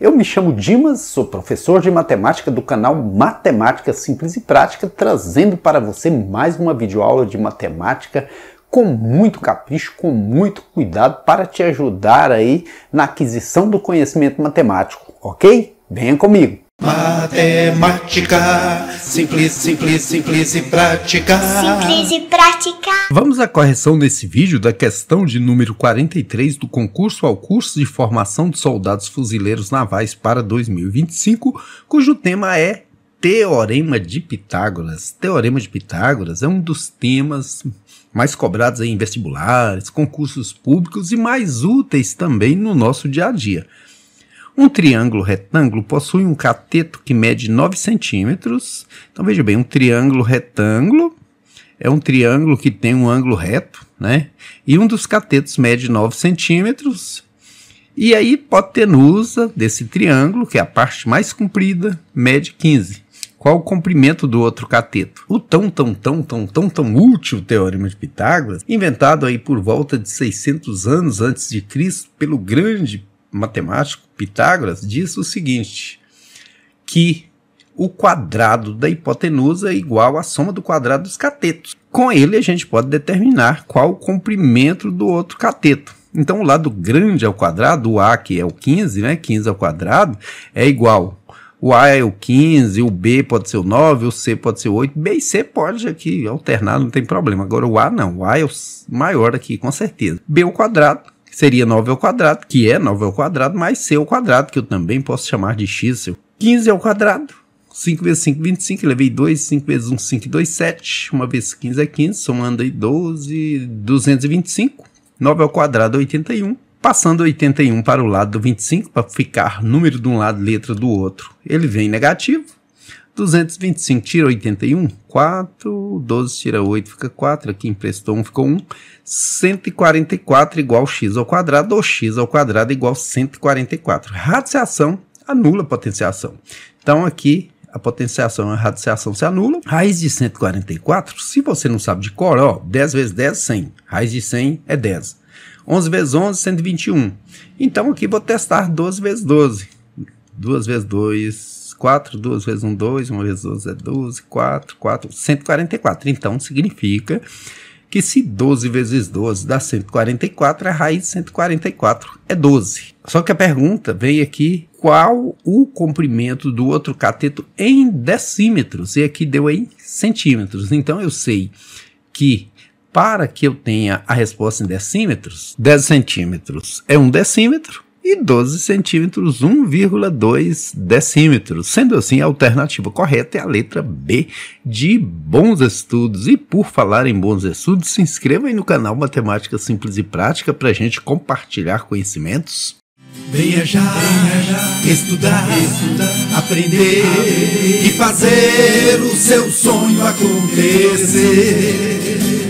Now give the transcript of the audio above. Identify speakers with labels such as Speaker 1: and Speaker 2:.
Speaker 1: Eu me chamo Dimas, sou professor de matemática do canal Matemática Simples e Prática, trazendo para você mais uma videoaula de matemática com muito capricho, com muito cuidado para te ajudar aí na aquisição do conhecimento matemático, ok? Venha comigo! Matemática, simples, simples, simples e prática. Simples e prática. Vamos à correção nesse vídeo da questão de número 43 do concurso ao curso de formação de soldados fuzileiros navais para 2025, cujo tema é Teorema de Pitágoras. Teorema de Pitágoras é um dos temas mais cobrados em vestibulares, concursos públicos e mais úteis também no nosso dia a dia. Um triângulo retângulo possui um cateto que mede 9 centímetros. Então veja bem, um triângulo retângulo é um triângulo que tem um ângulo reto, né? E um dos catetos mede 9 centímetros. E a hipotenusa desse triângulo, que é a parte mais comprida, mede 15. Qual o comprimento do outro cateto? O tão, tão, tão, tão, tão, tão útil Teorema de Pitágoras, inventado aí por volta de 600 anos antes de Cristo pelo grande matemático Pitágoras disse o seguinte: que o quadrado da hipotenusa é igual à soma do quadrado dos catetos. Com ele, a gente pode determinar qual o comprimento do outro cateto. Então, o lado grande ao quadrado, o A, que é o 15, né? 15 ao quadrado, é igual. O A é o 15, o B pode ser o 9, o C pode ser o 8, B e C pode aqui alternar, não tem problema. Agora, o A não, o A é o maior aqui, com certeza. B ao quadrado seria 9 ao quadrado, que é 9 ao quadrado, mais c ao quadrado, que eu também posso chamar de x. 15 ao quadrado, 5 vezes 5, 25, levei 2, 5 vezes 1, 5, 2, 7, 1 vezes 15 é 15, somando aí 12, 225, 9 ao quadrado, 81, passando 81 para o lado do 25, para ficar número de um lado, letra do outro, ele vem negativo, 225 tira 81, 4, 12 tira 8, fica 4, aqui emprestou 1, ficou 1. 144 igual x ao quadrado, ou x ao quadrado igual 144. Radiciação anula a potenciação. Então aqui a potenciação e a radiciação se anulam. Raiz de 144, se você não sabe de cor, ó, 10 vezes 10, 100. Raiz de 100 é 10. 11 vezes 11, 121. Então aqui vou testar 12 vezes 12. 2 vezes 2, 4, 2 vezes 1, 2, 1 vezes 12 é 12, 4, 4, 144. Então, significa que se 12 vezes 12 dá 144, a raiz de 144 é 12. Só que a pergunta vem aqui, qual o comprimento do outro cateto em decímetros? E aqui deu em centímetros. Então, eu sei que para que eu tenha a resposta em decímetros, 10 centímetros é um decímetro, e 12 centímetros 1,2 decímetros, sendo assim a alternativa correta é a letra B de bons estudos. E por falar em bons estudos, se inscreva aí no canal Matemática Simples e Prática para a gente compartilhar conhecimentos. Venha já estudar, estudar, aprender e fazer o seu sonho acontecer.